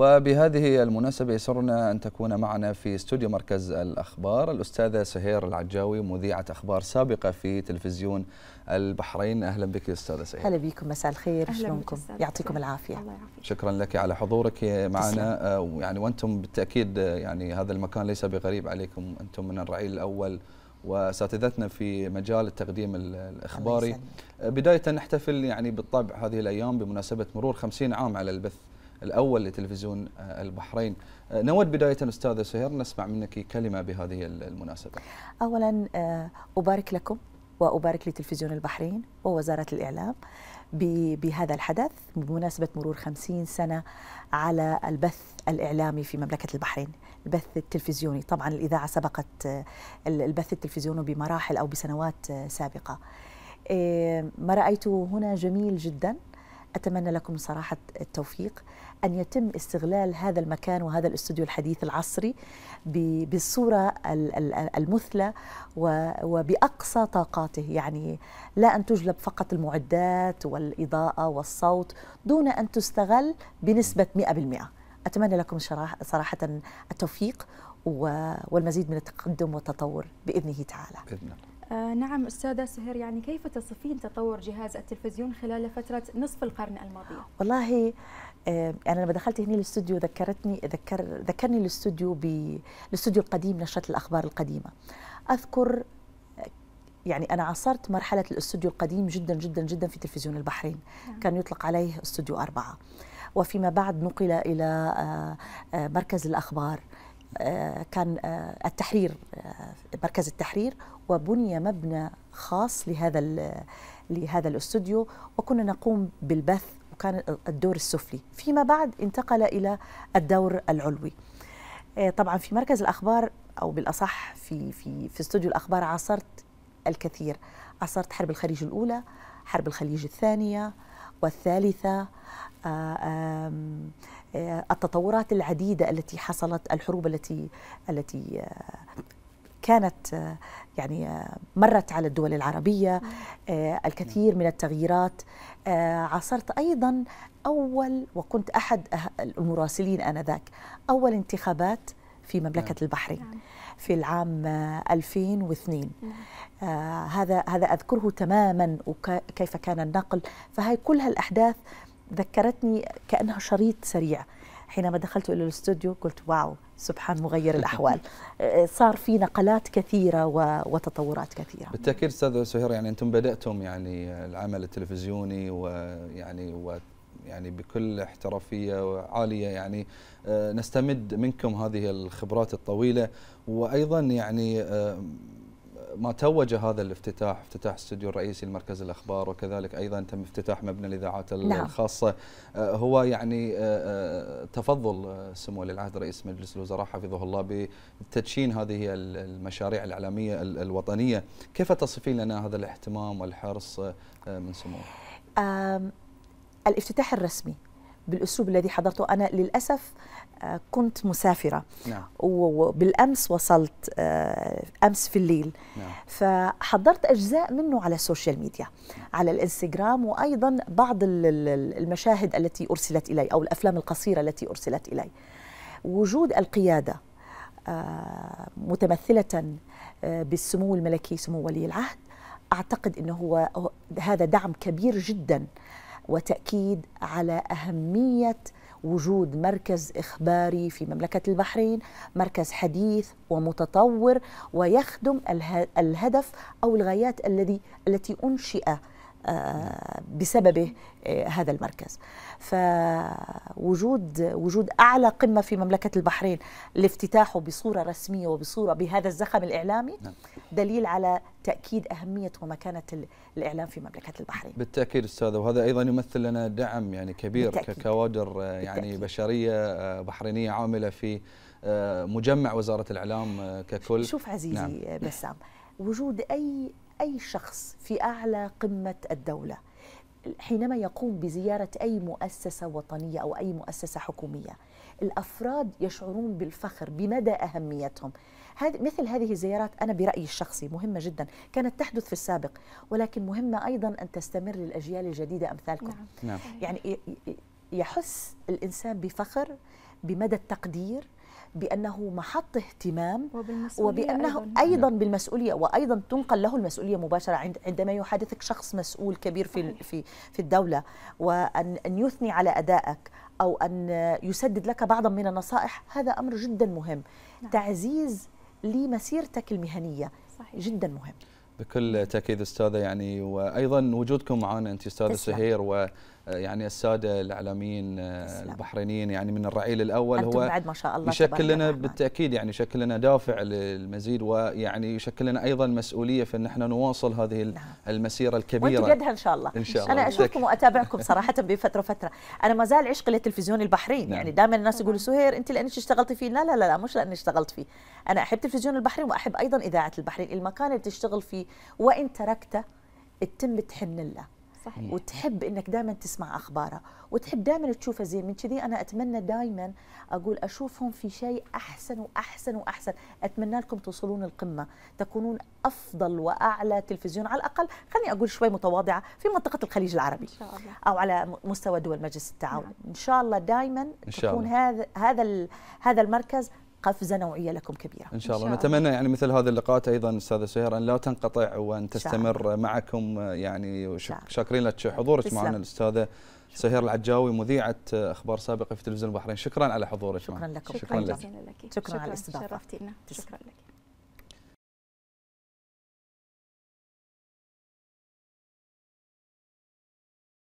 وبهذه المناسبة يسرنا أن تكون معنا في استوديو مركز الأخبار الأستاذة سهير العجاوي مذيعة أخبار سابقة في تلفزيون البحرين أهلا بك أستاذة سهير أهلا بكم مساء الخير شلونكم يعطيكم العافية الله شكرا لك على حضورك معنا يعني وأنتم بالتأكيد آه، يعني هذا المكان ليس بغريب عليكم أنتم من الرعي الأول واساتذتنا في مجال التقديم الاخباري آه، بدايه نحتفل يعني بالطبع هذه الايام بمناسبه مرور 50 عام على البث الأول لتلفزيون آه، البحرين آه، نود بداية أستاذة سهير نسمع منك كلمة بهذه المناسبة أولا آه، أبارك لكم وأبارك لتلفزيون البحرين ووزارة الإعلام بهذا الحدث بمناسبة مرور 50 سنة على البث الإعلامي في مملكة البحرين البث التلفزيوني طبعا الإذاعة سبقت البث التلفزيوني بمراحل أو بسنوات سابقة ما رأيته هنا جميل جداً أتمنى لكم صراحة التوفيق أن يتم استغلال هذا المكان وهذا الاستوديو الحديث العصري بالصورة المثلى وبأقصى طاقاته يعني لا أن تجلب فقط المعدات والإضاءة والصوت دون أن تستغل بنسبة 100% أتمنى لكم صراحة التوفيق والمزيد من التقدم والتطور بإذنه تعالى بإذن الله آه نعم أستاذة سهير يعني كيف تصفين تطور جهاز التلفزيون خلال فترة نصف القرن الماضي؟ والله آه أنا لما دخلت هنا الاستوديو ذكرتني ذكر ذكرني الاستوديو بالاستوديو القديم نشرة الأخبار القديمة أذكر يعني أنا عاصرت مرحلة الاستوديو القديم جدا جدا جدا في تلفزيون البحرين نعم. كان يطلق عليه استوديو أربعة وفيما بعد نقل إلى آه، آه، مركز الأخبار آه، كان التحرير مركز التحرير وبني مبنى خاص لهذا لهذا الاستوديو وكنا نقوم بالبث وكان الدور السفلي فيما بعد انتقل الى الدور العلوي آه، طبعا في مركز الاخبار او بالاصح في في في استوديو الاخبار عاصرت الكثير عاصرت حرب الخليج الاولى حرب الخليج الثانيه والثالثه آه، آه، التطورات العديده التي حصلت الحروب التي التي كانت آه، يعني آه، مرت على الدول العربية آه، الكثير من التغييرات عاصرت أيضا أول وكنت أحد المراسلين آنذاك أول انتخابات في مملكة نعم. البحرين نعم. في العام 2002 هذا هذا أذكره تماما وكيف كان النقل فهي كل هالأحداث ذكرتني كأنها شريط سريع حينما دخلت إلى الاستوديو قلت واو سبحان مغير الأحوال آه، صار في نقلات كثيرة وتطورات كثيرة بالتأكيد أستاذ سهير يعني أنتم بدأتم يعني العمل التلفزيوني ويعني و يعني بكل احترافية عاليه يعني آه، نستمد منكم هذه الخبرات الطويلة وأيضا يعني آه، ما توج هذا الافتتاح افتتاح استوديو الرئيسي لمركز الاخبار وكذلك ايضا تم افتتاح مبنى الاذاعات نعم. الخاصه آه، هو يعني آه، آه، تفضل سمو ولي العهد رئيس مجلس الوزراء حفظه الله بتدشين هذه المشاريع الاعلاميه الوطنيه كيف تصفين لنا هذا الاهتمام والحرص من سموه الافتتاح الرسمي بالاسلوب الذي حضرته انا للاسف آه، كنت مسافره نعم. وبالامس وصلت آه، امس في الليل نعم. فحضرت اجزاء منه على السوشيال ميديا نعم. على الانستغرام وايضا بعض المشاهد التي ارسلت الي او الافلام القصيره التي ارسلت الي وجود القياده آه، متمثله بالسمو الملكي سمو ولي العهد اعتقد انه هو هذا دعم كبير جدا وتاكيد على اهميه وجود مركز اخباري في مملكه البحرين، مركز حديث ومتطور ويخدم الهدف او الغايات الذي التي انشئ بسببه آه، هذا المركز فوجود وجود اعلى قمه في مملكه البحرين لافتتاحه بصوره رسميه وبصوره بهذا الزخم الاعلامي نعم. دليل على تاكيد اهميه ومكانه الاعلام في مملكه البحرين بالتاكيد استاذه وهذا ايضا يمثل لنا دعم يعني كبير بالتأكيد. ككوادر آه، يعني بالتأكيد. بشريه آه، بحرينيه عامله في مجمع وزاره الاعلام ككل شوف عزيزي نعم. بسام وجود اي أي شخص في أعلى قمة الدولة حينما يقوم بزيارة أي مؤسسة وطنية أو أي مؤسسة حكومية الأفراد يشعرون بالفخر بمدى أهميتهم مثل هذه الزيارات أنا برأيي الشخصي مهمة جدا كانت تحدث في السابق ولكن مهمة أيضا أن تستمر للأجيال الجديدة أمثالكم نعم. نعم. يعني يحس الإنسان بفخر بمدى التقدير بأنه محط اهتمام وبأنه أيضاً, نعم. بالمسؤولية وأيضا تنقل له المسؤولية مباشرة عندما يحادثك شخص مسؤول كبير في في في الدولة وأن أن يثني على أدائك أو أن يسدد لك بعضا من النصائح هذا أمر جدا مهم نعم. تعزيز لمسيرتك المهنية جدا مهم بكل تاكيد استاذه يعني وايضا وجودكم معنا انت استاذه سهير و يعني الساده الاعلاميين آه، البحرينيين يعني من الرعيل الاول هو بعد ما شاء الله يشكل لنا بالتاكيد يعني يشكل لنا دافع للمزيد ويعني يشكل لنا ايضا مسؤوليه في ان احنا نواصل هذه نعم. المسيره الكبيره وانت قدها ان شاء الله ان شاء الله انا اشوفكم واتابعكم صراحه بفتره فتره انا ما زال عشق لتلفزيون البحرين نعم. يعني دائما الناس يقولوا نعم. سهير انت لانك اشتغلتي فيه لا لا لا, لا مش لاني اشتغلت فيه انا احب تلفزيون البحرين واحب ايضا اذاعه البحرين المكان اللي تشتغل فيه وان تركته تتم تحن له صحيح. إيه. وتحب انك دائما تسمع اخبارها وتحب دائما تشوفها زين من كذي انا اتمنى دائما اقول اشوفهم في شيء احسن واحسن واحسن اتمنى لكم توصلون القمه تكونون افضل واعلى تلفزيون على الاقل خليني اقول شوي متواضعه في منطقه الخليج العربي إن شاء الله. او على مستوى دول مجلس التعاون نعم. ان شاء الله دائما تكون هذا هذا هذا المركز قفزه نوعيه لكم كبيره. ان شاء الله, نتمنى يعني مثل هذه اللقاءات ايضا استاذه سهير ان لا تنقطع وان تستمر معكم يعني شاكرين لك حضورك معنا الاستاذه سهير العجاوي مذيعه اخبار سابقه في تلفزيون البحرين شكرا على حضورك شكرا لكم شكرا, شكرا لك شكرا, شكرا على الاستضافه شرفتينا شكرا لك